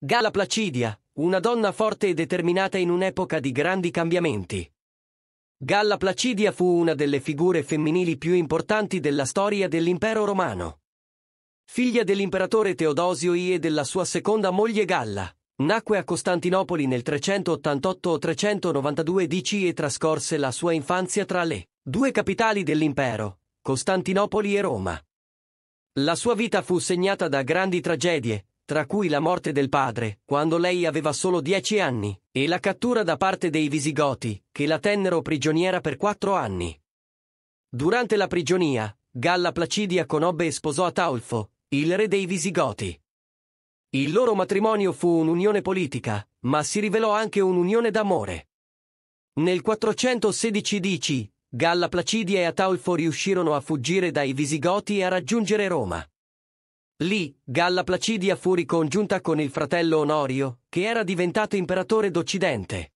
Gala Placidia, una donna forte e determinata in un'epoca di grandi cambiamenti. Galla Placidia fu una delle figure femminili più importanti della storia dell'impero romano. Figlia dell'imperatore Teodosio I e della sua seconda moglie Galla, nacque a Costantinopoli nel 388 o 392 DC e trascorse la sua infanzia tra le due capitali dell'impero, Costantinopoli e Roma. La sua vita fu segnata da grandi tragedie, tra cui la morte del padre, quando lei aveva solo dieci anni, e la cattura da parte dei Visigoti, che la tennero prigioniera per quattro anni. Durante la prigionia, Galla Placidia conobbe e sposò Ataulfo, il re dei Visigoti. Il loro matrimonio fu un'unione politica, ma si rivelò anche un'unione d'amore. Nel 416 d.C., Galla Placidia e Ataulfo riuscirono a fuggire dai Visigoti e a raggiungere Roma. Lì, Galla Placidia fu ricongiunta con il fratello Onorio, che era diventato imperatore d'Occidente.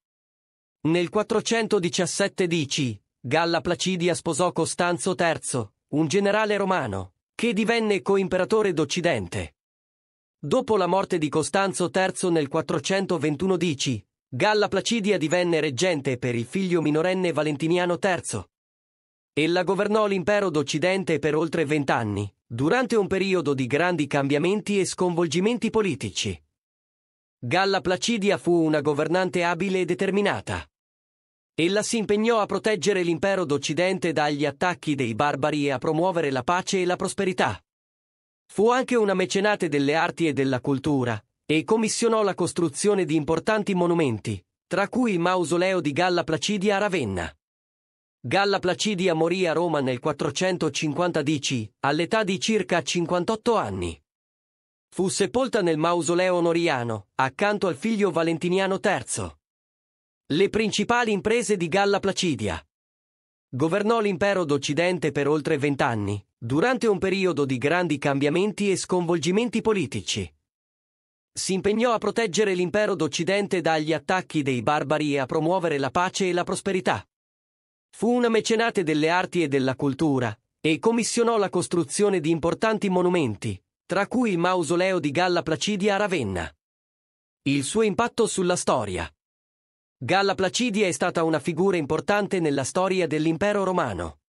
Nel 417 DC, Galla Placidia sposò Costanzo III, un generale romano, che divenne coimperatore d'Occidente. Dopo la morte di Costanzo III nel 421 DC, Galla Placidia divenne reggente per il figlio minorenne Valentiniano III. Ella governò l'impero d'Occidente per oltre vent'anni, durante un periodo di grandi cambiamenti e sconvolgimenti politici. Galla Placidia fu una governante abile e determinata. Ella si impegnò a proteggere l'impero d'Occidente dagli attacchi dei barbari e a promuovere la pace e la prosperità. Fu anche una mecenate delle arti e della cultura, e commissionò la costruzione di importanti monumenti, tra cui il mausoleo di Galla Placidia a Ravenna. Galla Placidia morì a Roma nel 450 DC, all'età di circa 58 anni. Fu sepolta nel mausoleo onoriano, accanto al figlio Valentiniano III. Le principali imprese di Galla Placidia. Governò l'impero d'Occidente per oltre vent'anni, durante un periodo di grandi cambiamenti e sconvolgimenti politici. Si impegnò a proteggere l'impero d'Occidente dagli attacchi dei barbari e a promuovere la pace e la prosperità. Fu una mecenate delle arti e della cultura e commissionò la costruzione di importanti monumenti, tra cui il mausoleo di Galla Placidia a Ravenna. Il suo impatto sulla storia. Galla Placidia è stata una figura importante nella storia dell'impero romano.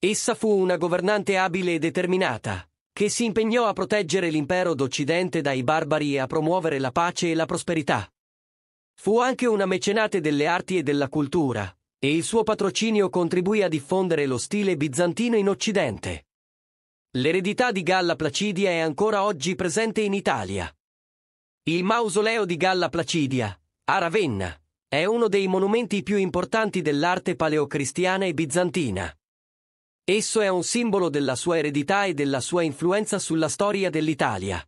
Essa fu una governante abile e determinata, che si impegnò a proteggere l'impero d'Occidente dai barbari e a promuovere la pace e la prosperità. Fu anche una mecenate delle arti e della cultura, e il suo patrocinio contribuì a diffondere lo stile bizantino in Occidente. L'eredità di Galla Placidia è ancora oggi presente in Italia. Il mausoleo di Galla Placidia, a Ravenna, è uno dei monumenti più importanti dell'arte paleocristiana e bizantina. Esso è un simbolo della sua eredità e della sua influenza sulla storia dell'Italia.